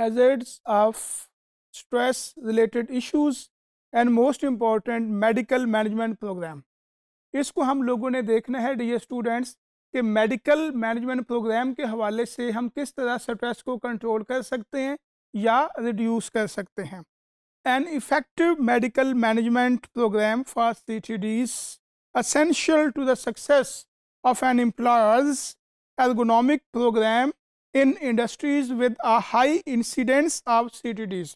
hazards of stress related issues and most important medical management program इसको हम लोगों ने देखना है डी स्टूडेंट्स कि मेडिकल मैनेजमेंट प्रोग्राम के हवाले से हम किस तरह स्ट्रेस को कंट्रोल कर सकते हैं या रिड्यूस कर सकते हैं an effective medical management program for C T Ds essential to the success of an employer's ergonomic program in industries with a high incidence of CTDs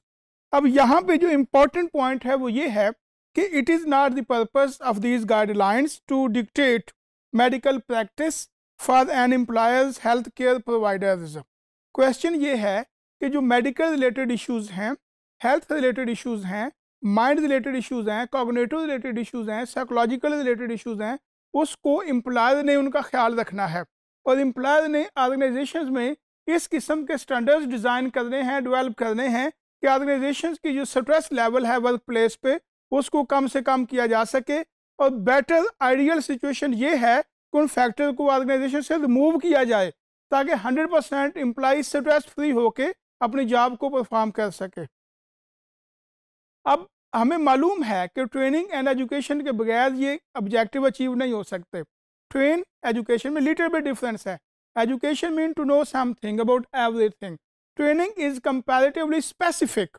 अब यहाँ पे जो इम्पोर्टेंट पॉइंट है वो ये है कि it is not the purpose of these guidelines to dictate medical practice for an employer's health care providers question ये है कि जो मेडिकल रिलेटेड इश्यूज हैं हेल्थ रिलेटेड इश्यूज हैं माइंड रिलेटेड इश्यूज हैं कॉग्नेटिव रिलेटेड इश्यूज हैं psychological related issues हैं उसको एम्प्लॉयर ने उनका ख्याल रखना है और एम्प्लॉयर ने ऑर्गेनाइजेशन में इस किस्म के स्टैंडर्ड्स डिज़ाइन करने हैं डेवलप करने हैं कि ऑर्गेनाइजेशन की जो स्ट्रेस लेवल है वर्क प्लेस पर उसको कम से कम किया जा सके और बेटर आइडियल सिचुएशन ये है कि उन फैक्टर को ऑर्गेनाइजेशन से रिमूव किया जाए ताकि 100 परसेंट एम्प्लाई स्ट्रेस फ्री होके अपनी जॉब को परफॉर्म कर सके अब हमें मालूम है कि ट्रेनिंग एंड एजुकेशन के बगैर ये ऑब्जेक्टिव अचीव नहीं हो सकते ट्रेन एजुकेशन में लिटिल भी डिफरेंस है Education means to know something about everything. Training is comparatively specific.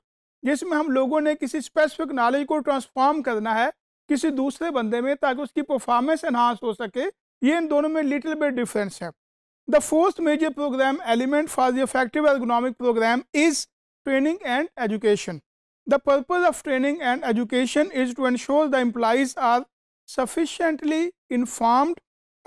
जिसमें हम लोगों ने किसी स्पेसिफिक नॉलेज को ट्रांसफॉर्म करना है किसी दूसरे बंदे में ताकि उसकी परफॉर्मेंस एनहांस हो सके ये इन दोनों में लिटिल बिट डिफरेंस है the fourth major program element for the effective ergonomic program is training and education The purpose of training and education is to ensure the employees are sufficiently informed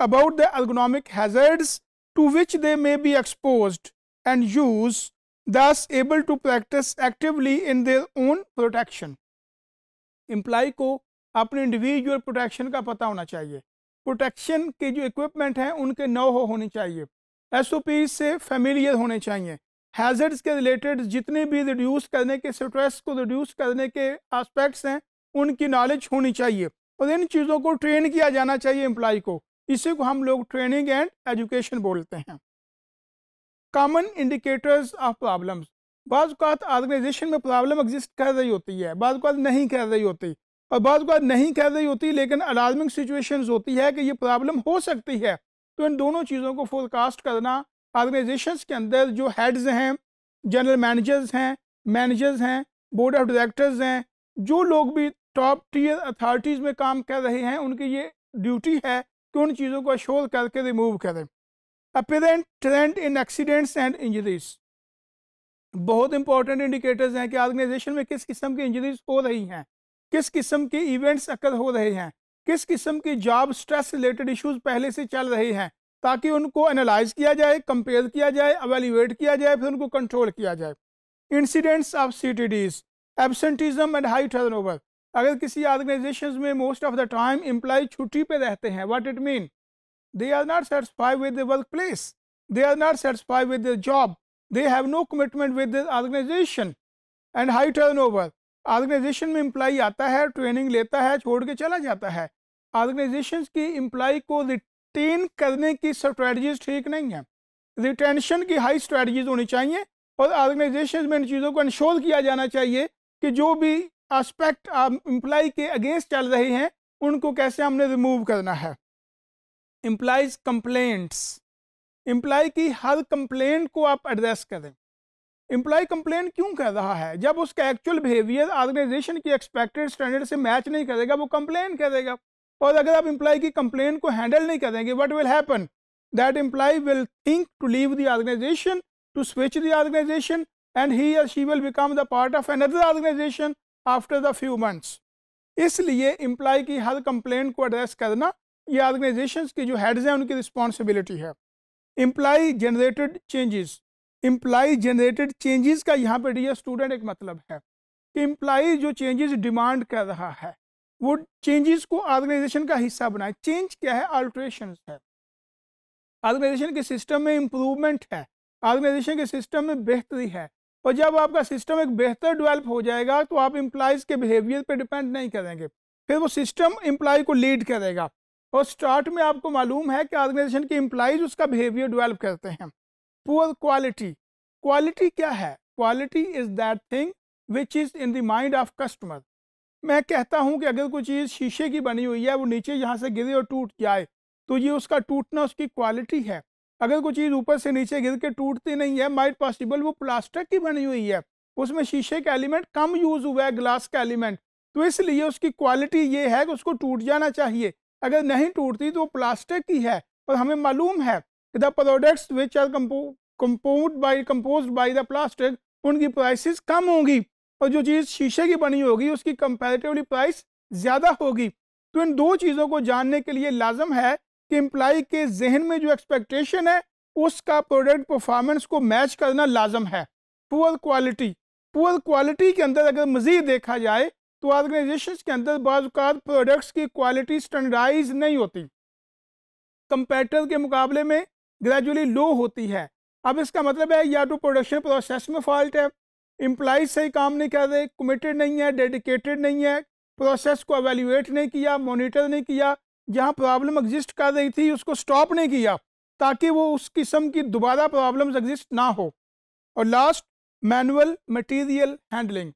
about the ergonomic hazards to which they may be exposed and used, thus able to practice actively in their own protection. Employee को अपने individual protection का पता होना चाहिए protection के जो equipment हैं उनके नौ हो होने चाहिए एसओपी से फेमिलियर होने चाहिए हैजर्ड्स के रिलेटेड जितने भी रिड्यूस करने के स्ट्रेस को रिड्यूस करने के आस्पेक्ट्स हैं उनकी नॉलेज होनी चाहिए और इन चीज़ों को ट्रेन किया जाना चाहिए एम्प्लॉय को इसी को हम लोग ट्रेनिंग एंड एजुकेशन बोलते हैं कॉमन इंडिकेटर्स ऑफ प्रॉब्लम्स बाज़ात ऑर्गेनाइजेशन में प्रॉब्लम एग्जिस्ट कर रही होती है बाज़ात नहीं कर रही होती और बाज़ात नहीं कर रही होती लेकिन अलार्मिंग सिचुएशन होती है कि ये प्रॉब्लम हो सकती है तो इन दोनों चीज़ों को फोरकास्ट करना ऑर्गेनाइजेशन के अंदर जो हेड्स हैं जनरल मैनेजर्स हैं मैनेजर्स हैं बोर्ड ऑफ डायरेक्टर्स हैं जो लोग भी टॉप टीयर अथॉरिटीज़ में काम कर रहे हैं उनकी ये ड्यूटी है कि उन चीज़ों को शोध करके रिमूव करें apparent trend in accidents and injuries बहुत इंपॉर्टेंट इंडिकेटर्स हैं कि ऑर्गेनाइजेशन में किस किस्म की इंजरीज हो रही हैं किस किस्म के इवेंट्स अक्सर हो रहे हैं किस किस्म के जॉब स्ट्रेस रिलेटेड इश्यूज पहले से चल रहे हैं ताकि उनको एनालाइज किया जाए कंपेयर किया जाए अवेल्यूएट किया जाए फिर उनको कंट्रोल किया जाए incidents of C T Ds absenteeism and high turnover अगर किसी ऑर्गेनाइजेशन में most of the time employee छुट्टी पे रहते हैं what it mean they are not satisfy with the work place they are not satisfy with the job they have no commitment with the organization and high turnover organization में employee आता है training लेता है छोड़ के चला जाता है ऑर्गेनाइजेशन की एम्प्लॉय को रिटेन करने की स्ट्रेटजीज ठीक नहीं है रिटेंशन की हाई स्ट्रेटजीज होनी चाहिए और ऑर्गेनाइजेशन में इन चीज़ों को इंश्योर किया जाना चाहिए कि जो भी आस्पेक्ट इम्प्लाई uh, के अगेंस्ट चल रहे हैं उनको कैसे हमने रिमूव करना है इम्प्लाइज कंप्लेंट्स इम्प्लाई की हर कंप्लेंट को आप एड्रेस करें इम्प्लाई कंप्लेंट क्यों कर रहा है जब उसका एक्चुअल बिहेवियर ऑर्गेनाइजेशन की एक्सपेक्टेड स्टैंडर्ड से मैच नहीं करेगा वो कंप्लेन करेगा और अगर आप एम्प्लॉय की कंप्लेंट को हैंडल नहीं करेंगे what will happen that employee will think to leave the organization to switch the organization and he or she will become the part of another organization after the few months इसलिए employee की हर complaint को address करना ये organisation की जो heads हैं उनकी रिस्पॉन्सिबिलिटी है employee generated changes employee generated changes का यहाँ पर डी स्टूडेंट एक मतलब है कि इम्प्लाई जो चेंजेस डिमांड कर रहा है वो चेंजेस को ऑर्गेनाइजेशन का हिस्सा बनाए चेंज क्या है अल्ट्रेशन है ऑर्गेनाइजेशन के सिस्टम में इम्प्रूवमेंट है ऑर्गेनाइजेशन के सिस्टम में बेहतरी है और जब आपका सिस्टम एक बेहतर डिवेल्प हो जाएगा तो आप इम्प्लाइज के बिहेवियर पर डिपेंड नहीं करेंगे फिर वो सिस्टम इम्प्लाई को लीड करेगा और स्टार्ट में आपको मालूम है कि ऑर्गेनाइजेशन के इम्प्लाइज उसका बिहेवियर डिवेल्प करते हैं पुअर क्वालिटी क्वालिटी क्या है quality is that thing which is in the mind of customer मैं कहता हूं कि अगर कोई चीज़ शीशे की बनी हुई है वो नीचे यहाँ से गिरे और टूट जाए तो ये उसका टूटना उसकी क्वालिटी है अगर कोई चीज़ ऊपर से नीचे गिर के टूटती नहीं है माइट पॉसिबल वो प्लास्टिक की बनी हुई है उसमें शीशे का एलिमेंट कम यूज़ हुआ है ग्लास का एलिमेंट तो इसलिए उसकी क्वालिटी ये है कि उसको टूट जाना चाहिए अगर नहीं टूटती तो वो प्लास्टिक की है और हमें मालूम है कि the products which are compose by compose by the plastic उनकी प्राइसिस कम होंगी और जो चीज़ शीशे की बनी होगी उसकी कंपेरेटिवली प्राइस ज़्यादा होगी तो इन दो चीज़ों को जानने के लिए लाजम है कि एम्प्लाई के जहन में जो एक्सपेक्टेशन है उसका प्रोडक्ट परफॉर्मेंस को मैच करना लाजम है पुअर क्वालिटी पुअर क्वालिटी के अंदर अगर मज़ीद देखा जाए तो ऑर्गेनाइजेशन के अंदर बाज़ात प्रोडक्ट्स की क्वालिटी स्टैंडर्डाइज नहीं होती कंपेटर के मुकाबले में ग्रेजुअली लो होती है अब इसका मतलब है या तो प्रोडक्शन प्रोसेस में फॉल्ट है एम्प्लाई सही काम नहीं कर रहे कमिटेड नहीं है डेडिकेटेड नहीं है प्रोसेस को एवेल्यूएट नहीं किया मोनिटर नहीं किया जहाँ प्रॉब्लम एग्जिस्ट कर रही थी उसको स्टॉप नहीं किया ताकि वो उस किस्म की दोबारा प्रॉब्लम्स एग्जिस्ट ना हो और लास्ट मैनुअल मटेरियल हैंडलिंग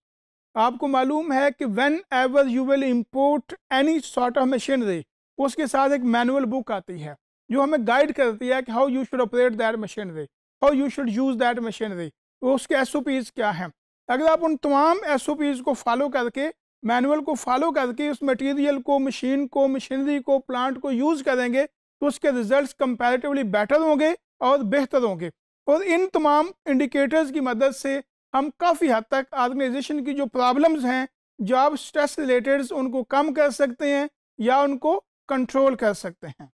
आपको मालूम है कि whenever you will import any sort of machinery उसके साथ एक मैनुअल बुक आती है जो हमें गाइड करती है कि how you should operate that machinery how you should use that machinery उसके एस क्या हैं अगर आप उन तमाम एस को फॉलो करके मैनुअल को फॉलो करके उस मटेरियल को मशीन को मशीनरी को प्लांट को यूज़ करेंगे तो उसके रिजल्ट्स कंपैरेटिवली बेटर होंगे और बेहतर होंगे और इन तमाम इंडिकेटर्स की मदद से हम काफ़ी हद तक ऑर्गेनाइजेशन की जो प्रॉब्लम्स हैं जॉब स्ट्रेस रिलेटेड उनको कम कर सकते हैं या उनको कंट्रोल कर सकते हैं